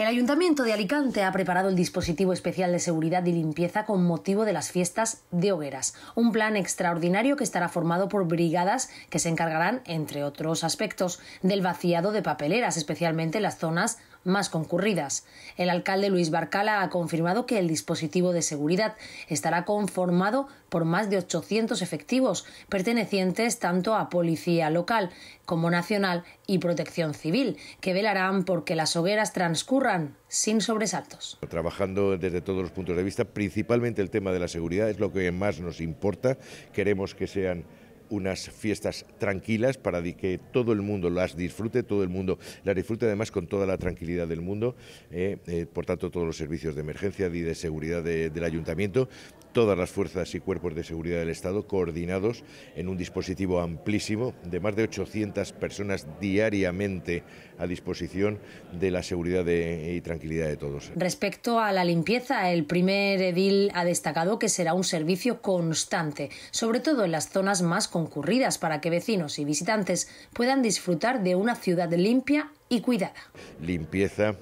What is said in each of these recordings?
El Ayuntamiento de Alicante ha preparado el dispositivo especial de seguridad y limpieza con motivo de las fiestas de hogueras, un plan extraordinario que estará formado por brigadas que se encargarán, entre otros aspectos, del vaciado de papeleras, especialmente en las zonas más concurridas. El alcalde Luis Barcala ha confirmado que el dispositivo de seguridad estará conformado por más de 800 efectivos, pertenecientes tanto a policía local como nacional y protección civil, que velarán porque las hogueras transcurran sin sobresaltos. Trabajando desde todos los puntos de vista, principalmente el tema de la seguridad es lo que más nos importa. Queremos que sean unas fiestas tranquilas para que todo el mundo las disfrute, todo el mundo las disfrute además con toda la tranquilidad del mundo. Eh, eh, por tanto, todos los servicios de emergencia y de seguridad del ayuntamiento, todas las fuerzas y cuerpos de seguridad del Estado coordinados en un dispositivo amplísimo de más de 800 personas diariamente a disposición de la seguridad y tranquilidad de todos. Respecto a la limpieza, el primer edil ha destacado que será un servicio constante, sobre todo en las zonas más concurridas para que vecinos y visitantes puedan disfrutar de una ciudad limpia y cuidada. Limpieza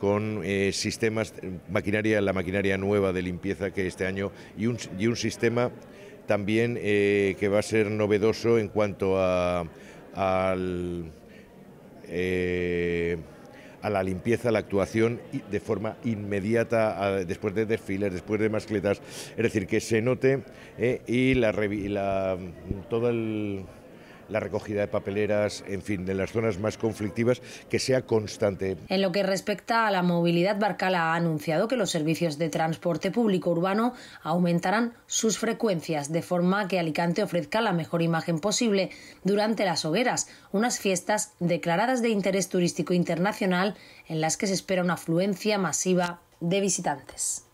con eh, sistemas, eh, maquinaria, la maquinaria nueva de limpieza que este año y un, sistema también eh, que va a ser novedoso en cuanto a, al a la limpieza, a la actuación de forma inmediata, después de desfiles, después de mascletas, es decir, que se note eh, y, la, la, todo el la recogida de papeleras, en fin, de las zonas más conflictivas, que sea constante. En lo que respecta a la movilidad, Barcala ha anunciado que los servicios de transporte público urbano aumentarán sus frecuencias de forma que Alicante ofrezca la mejor imagen posible durante las hogueras, unas fiestas declaradas de interés turístico internacional en las que se espera una afluencia masiva de visitantes.